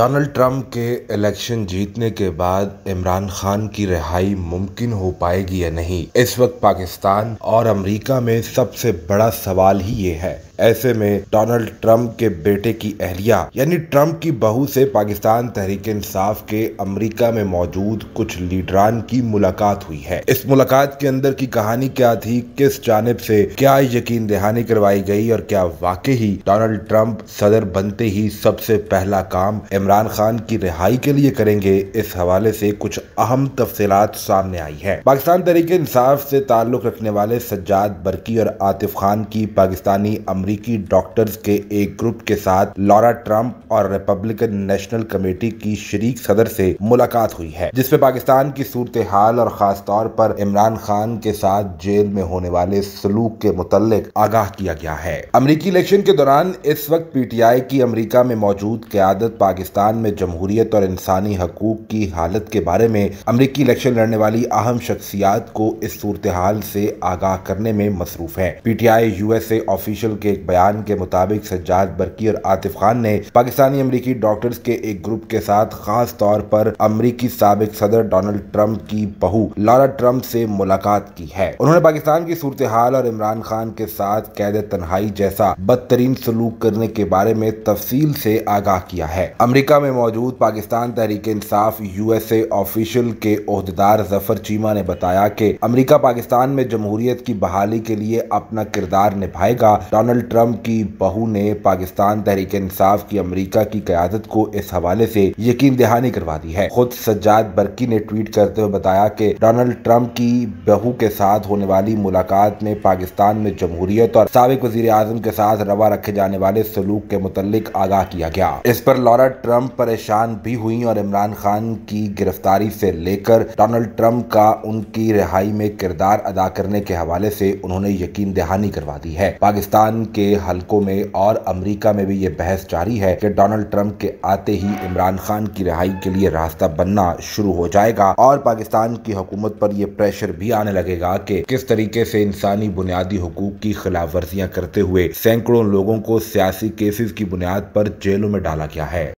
Donald Trump के election जीतने के बाद इमरान खान की रिहाई मुमकिन हो पाएगी या नहीं इस वक्त पाकिस्तान और अमेरिका में सबसे बड़ा सवाल ही ये है ऐसे में डोनाल्ड ट्रंप के बेटे की अहलिया यानी ट्रंप की बहू से पाकिस्तान तहरीक इंसाफ के अमरीका में मौजूद कुछ लीडरान की मुलाकात हुई है इस मुलाकात के अंदर की कहानी क्या थी किस जानब से क्या यकीन दहानी करवाई गई और क्या वाकई ही डोनाल्ड ट्रंप सदर बनते ही सबसे पहला काम इमरान खान की रिहाई के लिए करेंगे इस हवाले से कुछ अहम तफसी सामने आई है पाकिस्तान तहरीक इंसाफ से ताल्लुक रखने वाले सज्जाद बरकी और आतिफ खान की पाकिस्तानी अमरी अमरीकी डॉक्टर्स के एक ग्रुप के साथ लॉरा ट्रंप और रिपब्लिकन नेशनल कमेटी की शरीक सदर से मुलाकात हुई है जिसमे पाकिस्तान की सूरत हाल और खास तौर पर इमरान खान के साथ जेल में होने वाले सलूक के मुतलक आगाह किया गया है अमरीकी इलेक्शन के दौरान इस वक्त पीटीआई की अमरीका में मौजूद क्यादत पाकिस्तान में जमहूरियत और इंसानी हकूक की हालत के बारे में अमरीकी इलेक्शन लड़ने वाली अहम शख्सियात को इस सूरत हाल से आगाह करने में मसरूफ है पीटीआई यूएसए ऑफिशियल के एक बयान के मुताबिक सज्जाद बरकी और आतिफ खान ने पाकिस्तानी अमरीकी डॉक्टर्स के एक ग्रुप के साथ खास तौर पर अमरीकी सबक सदर डोनाल्ड ट्रंप की बहू लॉरा ट्रंप से मुलाकात की है उन्होंने पाकिस्तान की सूरत हाल और इमरान खान के साथ कैद तनहाई जैसा बदतरीन सलूक करने के बारे में तफसील से आगाह किया है अमरीका में मौजूद पाकिस्तान तहरीक इंसाफ यूएसए ऑफिशियल के अहदेदार जफर चीमा ने बताया कि अमरीका पाकिस्तान में जमहूरियत की बहाली के लिए अपना किरदार निभाएगा डोनाल्ड ट्रंप की बहू ने पाकिस्तान तहरीक इंसाफ की अमरीका की क्यादत को इस हवाले से यकीन दहानी करवा दी है खुद सज्जाद बर्की ने ट्वीट करते हुए बताया कि डोनाल्ड ट्रंप की बहू के साथ होने वाली मुलाकात में पाकिस्तान में जमहूरियत और सबक वजी अजम के साथ रवा रखे जाने वाले सलूक के मुतलिक आगाह किया गया इस पर लॉरा ट्रंप परेशान भी हुई और इमरान खान की गिरफ्तारी से लेकर डोनाल्ड ट्रंप का उनकी रिहाई में किरदार अदा करने के हवाले से उन्होंने यकीन दहानी करवा दी है पाकिस्तान के हलकों में और अमेरिका में भी ये बहस जारी है कि डोनाल्ड ट्रंप के आते ही इमरान खान की रिहाई के लिए रास्ता बनना शुरू हो जाएगा और पाकिस्तान की हुकूमत पर यह प्रेशर भी आने लगेगा कि किस तरीके से इंसानी बुनियादी हकूक की खिलाफ वर्जियां करते हुए सैकड़ों लोगों को सियासी केसेस की बुनियाद पर जेलों में डाला गया है